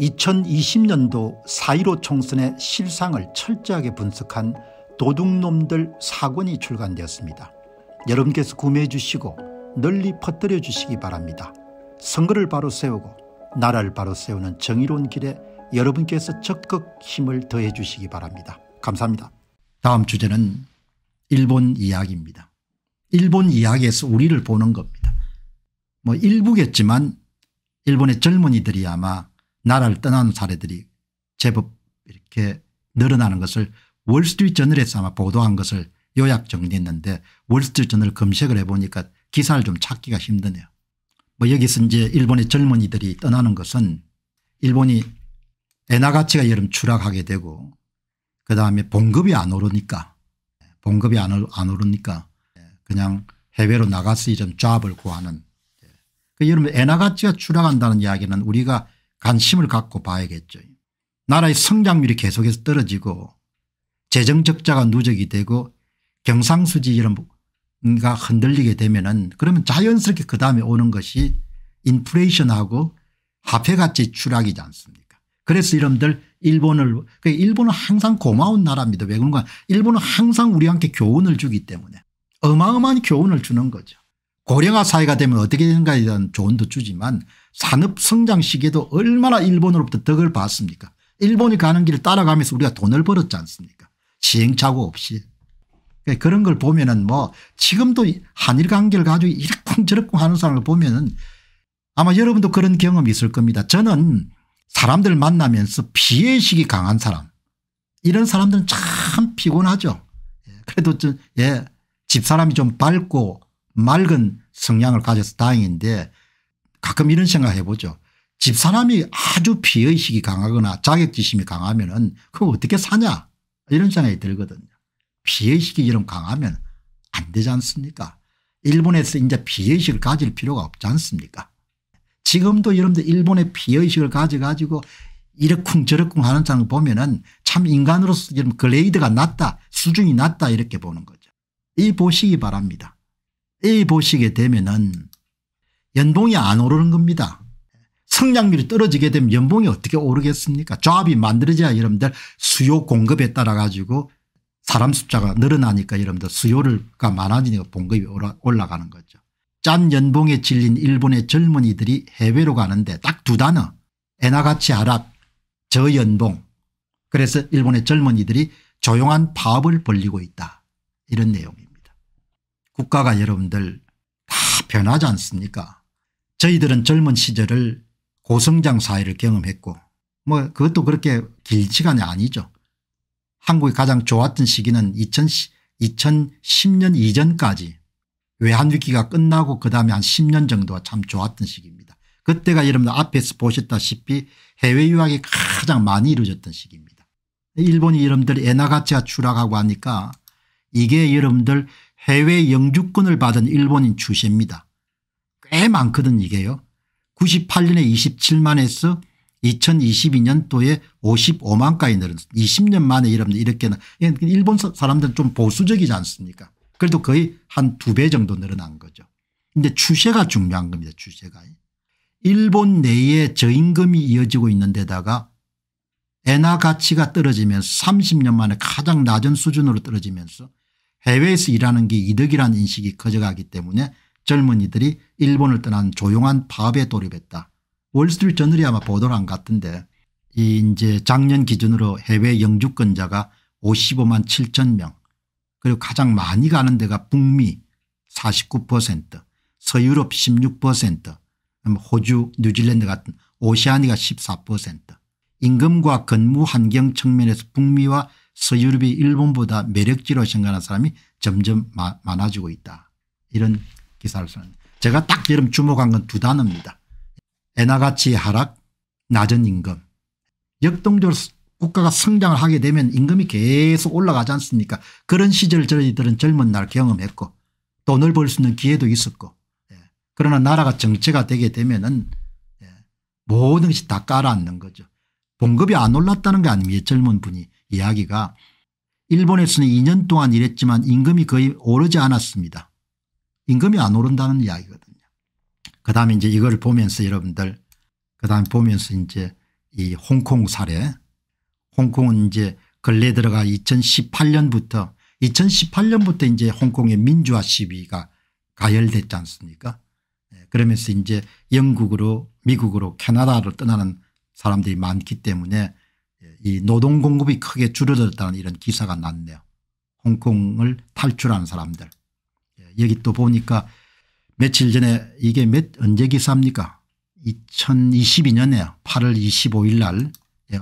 2020년도 4.15 총선의 실상을 철저하게 분석한 도둑놈들 사권이 출간되었습니다. 여러분께서 구매해 주시고 널리 퍼뜨려 주시기 바랍니다. 선거를 바로 세우고 나라를 바로 세우는 정의로운 길에 여러분께서 적극 힘을 더해 주시기 바랍니다. 감사합니다. 다음 주제는 일본 이야기입니다. 일본 이야기에서 우리를 보는 겁니다. 뭐 일부겠지만 일본의 젊은이들이 아마 나라를 떠나는 사례들이 제법 이렇게 늘어나는 것을 월스트리트저널에서 아마 보도한 것을 요약 정리했는데 월스트리트저널 검색을 해보니까 기사를 좀 찾기가 힘드네요. 뭐 여기서 이제 일본의 젊은이들이 떠나는 것은 일본이 엔화 가치가 여름 추락하게 되고 그다음에 봉급이 안 오르니까 봉급이 안, 오, 안 오르니까 그냥 해외로 나가서 이좀 잡을 구하는 그 여러분 엔화 가치가 추락한다는 이야기는 우리가 관심을 갖고 봐야겠죠. 나라의 성장률이 계속해서 떨어지고 재정적자가 누적이 되고 경상수지 이런 가 흔들리게 되면 은 그러면 자연스럽게 그 다음에 오는 것이 인플레이션하고 화폐가치 추락이지 않습니까 그래서 이름들 일본을 그러니까 일본은 항상 고마운 나라입니다. 왜 그런가 일본은 항상 우리한테 교훈을 주기 때문에 어마어마한 교훈을 주는 거죠. 고령화 사회가 되면 어떻게 되는가에 대한 조언도 주지만 산업 성장 시기에도 얼마나 일본으로부터 덕을 봤습니까 일본이 가는 길을 따라가면서 우리가 돈을 벌었지 않습니까 시행착오 없이 그러니까 그런 걸 보면 은뭐 지금도 한일 관계를 가지고 이렇쿵저렇쿵 하는 사람을 보면 은 아마 여러분도 그런 경험이 있을 겁니다. 저는 사람들 만나면서 피해의식이 강한 사람 이런 사람들은 참 피곤하죠. 예, 그래도 예, 집사람이 좀 밝고 맑은 성향을 가져서 다행인데 가끔 이런 생각 해보죠. 집사람이 아주 비의식이 강하거나 자격지심이 강하면 은 그거 어떻게 사냐 이런 생각이 들거든요. 비의식이 이런 강하면 안 되지 않습니까 일본에서 이제 비의식을 가질 필요가 없지 않습니까 지금도 여러분들 일본의 비의식을 가져가지고 이렇쿵 저렇쿵 하는 사람 보면 은참 인간으로서 이런 글레이드가 낮다 수준이 낮다 이렇게 보는 거죠. 이 보시기 바랍니다. 이 보시게 되면 은 연봉이 안 오르는 겁니다. 성장률이 떨어지게 되면 연봉이 어떻게 오르겠습니까 조합이 만들어져야 여러분들 수요 공급에 따라 가지고 사람 숫자가 늘어나니까 여러분들 수요가 많아지니까 공급이 올라가는 거죠. 짠 연봉에 질린 일본의 젊은이들이 해외로 가는데 딱 두 단어 에나가치 하락 저연봉 그래서 일본의 젊은이들이 조용한 파업을 벌리고 있다 이런 내용입니다. 국가가 여러분들 다 변하지 않습니까 저희들은 젊은 시절을 고성장 사회를 경험했고 뭐 그것도 그렇게 길 시간이 아니죠. 한국이 가장 좋았던 시기는 2 0 1 0년 이전까지 외환위기가 끝나고 그다음에 한 10년 정도가 참 좋았던 시기입니다. 그때가 여러분 들 앞에서 보셨다시피 해외 유학이 가장 많이 이루어졌던 시기입니다. 일본이 여러분들 엔화 가치가 추락하고 하니까 이게 여러분들 해외 영주권을 받은 일본인 추세입니다. 꽤 많거든 이게요. 98년에 27만에서 2022년도에 55만까지 늘은 어 20년 만에 여러분들 이렇게 는 일본 사람들은 좀 보수적이지 않습니까 그래도 거의 한 두 배 정도 늘어난 거죠. 근데 추세가 중요한 겁니다. 추세가. 일본 내에 저임금이 이어지고 있는 데다가 엔화 가치가 떨어지면서 30년 만에 가장 낮은 수준으로 떨어지면서 해외에서 일하는 게 이득이라는 인식이 커져가기 때문에 젊은이들이 일본을 떠난 조용한 파업에 돌입했다. 월스트리트저널이 아마 보도를 한 같은데 이 이제 작년 기준으로 해외 영주권자가 55만 7천 명 그리고 가장 많이 가는 데가 북미 49% 서유럽 16% 호주 뉴질랜드 같은 오시아니가 14% 임금과 근무 환경 측면에서 북미와 서유럽이 일본보다 매력지로 생각하는 사람이 점점 많아지고 있다. 이런 기사를 썼는 제가 딱 여름 주목한 건 두 단어입니다. 애나같이 하락 낮은 임금 역동적으로 국가가 성장을 하게 되면 임금이 계속 올라가지 않습니까 그런 시절 저희들은 젊은 날 경험했고 돈을 벌 수 있는 기회도 있었고 예. 그러나 나라가 정체가 되게 되면 은 예. 모든 것이 다 깔아앉는 거죠. 봉급이 안 올랐다는 게 아닙니다. 젊은 분이 이야기가 일본에서는 2년 동안 일했지만 임금이 거의 오르지 않았습니다. 임금이 안 오른다는 이야기거든요. 그 다음에 이제 이걸 보면서 여러분들 그 다음에 보면서 이제 이 홍콩 사례 홍콩은 이제 근래 들어가 2018년부터 2018년부터 이제 홍콩의 민주화 시위가 가열됐지 않습니까 예, 그러면서 이제 영국으로 미국으로 캐나다로 떠나는 사람들이 많기 때문에 예, 이 노동 공급이 크게 줄어들었다는 이런 기사가 났네요. 홍콩을 탈출한 사람들 여기 또 보니까 며칠 전에 이게 몇 언제 기사입니까 2022년에 8월 25일 날 예,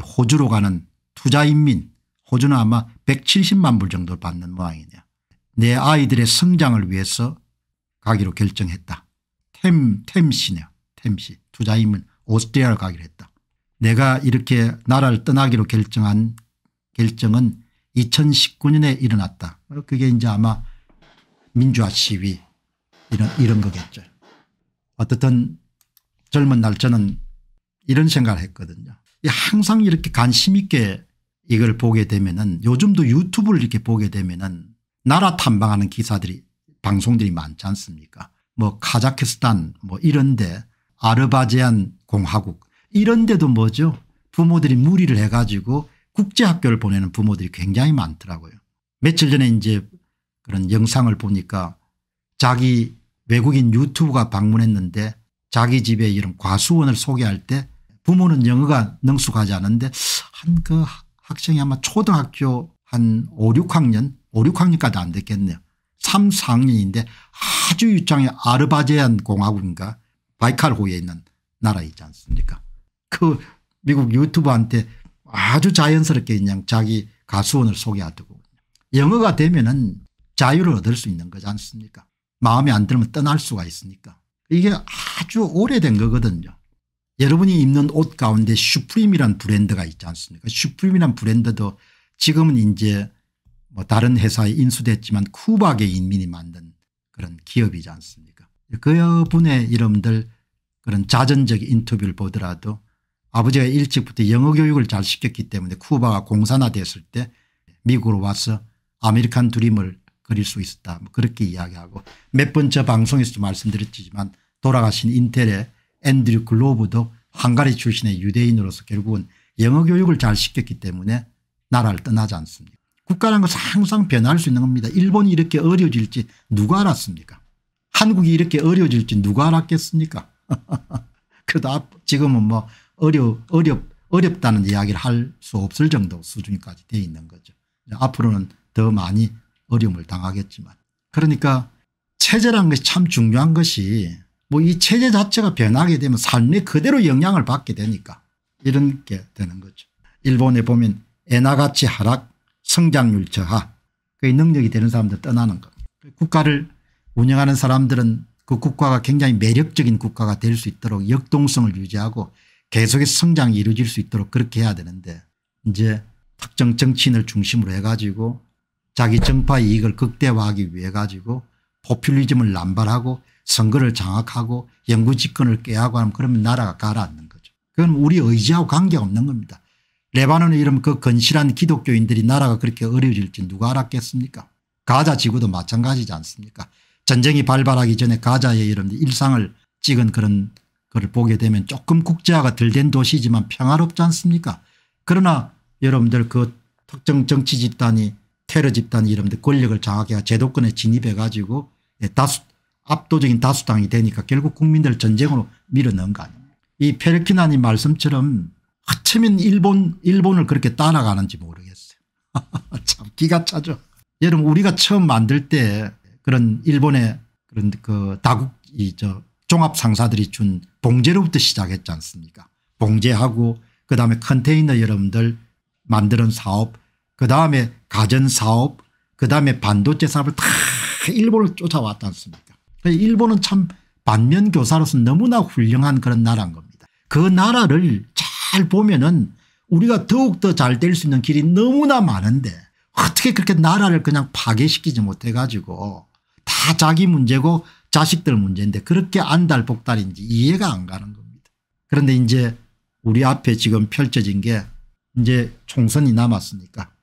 호주로 가는 투자인민 호주는 아마 170만 불 정도 받는 모양이냐 내 아이들의 성장을 위해서 가기로 결정했다. 템, 템씨네요템 씨. 투자인은 오스트리아를 가기로 했다. 내가 이렇게 나라를 떠나기로 결정한 결정은 2019년에 일어났다. 그게 이제 아마 민주화 시위 이런 이런 거겠죠. 어떻든 젊은 날 저는 이런 생각을 했거든요. 항상 이렇게 관심 있게 이걸 보게 되면은 요즘도 유튜브를 이렇게 보게 되면은 나라 탐방하는 기사들이 방송들이 많지 않습니까 뭐 카자흐스탄 뭐 이런데 아르바제안 공화국 이런데도 뭐죠 부모들이 무리를 해가지고 국제학교를 보내는 부모들이 굉장히 많더라고요. 며칠 전에 이제 그런 영상을 보니까 자기 외국인 유튜브가 방문했는데 자기 집에 이런 과수원을 소개할 때 부모는 영어가 능숙하지 않은데 한 그 학생이 아마 초등학교 한 5, 6학년 5, 6학년까지 안 됐겠네요. 3, 4학년인데 아주 유창의 아르바제안 공화국인가 바이칼호에 있는 나라 있지 않습니까 그 미국 유튜버한테 아주 자연스럽게 그냥 자기 가수원을 소개하더군요 영어가 되면은 자유를 얻을 수 있는 거지 않습니까 마음에 안 들면 떠날 수가 있으니까 이게 아주 오래된 거거든요. 여러분이 입는 옷 가운데 슈프림이란 브랜드가 있지 않습니까 슈프림이란 브랜드도 지금은 이제 뭐 다른 회사에 인수됐지만 쿠박의 인민이 만든 그런 기업이지 않습니까 그분의 이름들 그런 자전적인 인터뷰를 보더라도 아버지가 일찍부터 영어 교육을 잘 시켰기 때문에 쿠바가 공산화됐을 때 미국으로 와서 아메리칸 드림을 그릴 수 있었다. 뭐 그렇게 이야기하고 몇 번째 방송에서도 말씀드렸지만 돌아가신 인텔의 앤드류 글로브도 한가리 출신의 유대인으로서 결국은 영어 교육을 잘 시켰기 때문에 나라를 떠나지 않습니다. 국가라는 것은 항상 변할 수 있는 겁니다. 일본이 이렇게 어려질지 워 누가 알았습니까 한국이 이렇게 어려질지 워 누가 알았겠습니까 그러다 지금은 뭐 어려, 어렵, 어렵다는 이야기를 할 수 없을 정도 수준까지 돼 있는 거죠. 앞으로는 더 많이 어려움을 당하겠지만 그러니까 체제라는 것이 참 중요한 것이 뭐 이 체제 자체가 변하게 되면 삶이 그대로 영향을 받게 되니까 이런 게 되는 거죠. 일본에 보면 에나가치 하락 성장률 저하 그게 능력이 되는 사람들 떠나는 것. 국가를 운영하는 사람들은 그 국가가 굉장히 매력적인 국가가 될 수 있도록 역동성을 유지하고 계속해서 성장이 이루어질 수 있도록 그렇게 해야 되는데 이제 특정 정치인을 중심으로 해가지고 자기 정파 이익을 극대화하기 위해 가지고 포퓰리즘을 남발하고 선거를 장악하고 영구집권을 깨하고 하면 그러면 나라가 가라앉는 거죠. 그건 우리 의지하고 관계없는 겁니다. 레바논의 이름 그 건실한 기독교인들이 나라가 그렇게 어려워질지 누가 알았겠습니까 가자 지구도 마찬가지지 않습니까 전쟁이 발발하기 전에 가자의 이런 일상을 찍은 그런 거를 보게 되면 조금 국제화가 덜 된 도시지만 평화롭지 않습니까 그러나 여러분들 그 특정 정치 집단이 테러 집단 이름들 권력을 장악해 제도권에 진입해 가지고 예, 다수 압도적인 다수당이 되니까 결국 국민들 전쟁으로 밀어넣은 거 아닙니까 이 페르키나님 말씀처럼 하체면 일본 일본을 그렇게 따라가는지 모르겠어요. 참 기가 차죠. 여러분 우리가 처음 만들 때 그런 일본의 그런 그 다국 이저 종합 상사들이 준 봉제로부터 시작했지 않습니까? 봉제하고 그다음에 컨테이너 여러분들 만드는 사업 그 다음에 가전사업 그 다음에 반도체 사업을 다 일본을 쫓아왔지 않습니까 일본은 참 반면교사로서 너무나 훌륭한 그런 나라인 겁니다. 그 나라를 잘 보면 은 우리가 더욱더 잘 될 수 있는 길이 너무나 많은데 어떻게 그렇게 나라를 그냥 파괴시키지 못해 가지고 다 자기 문제고 자식들 문제인데 그렇게 안달복달인지 이해가 안 가는 겁니다. 그런데 이제 우리 앞에 지금 펼쳐진 게 이제 총선이 남았으니까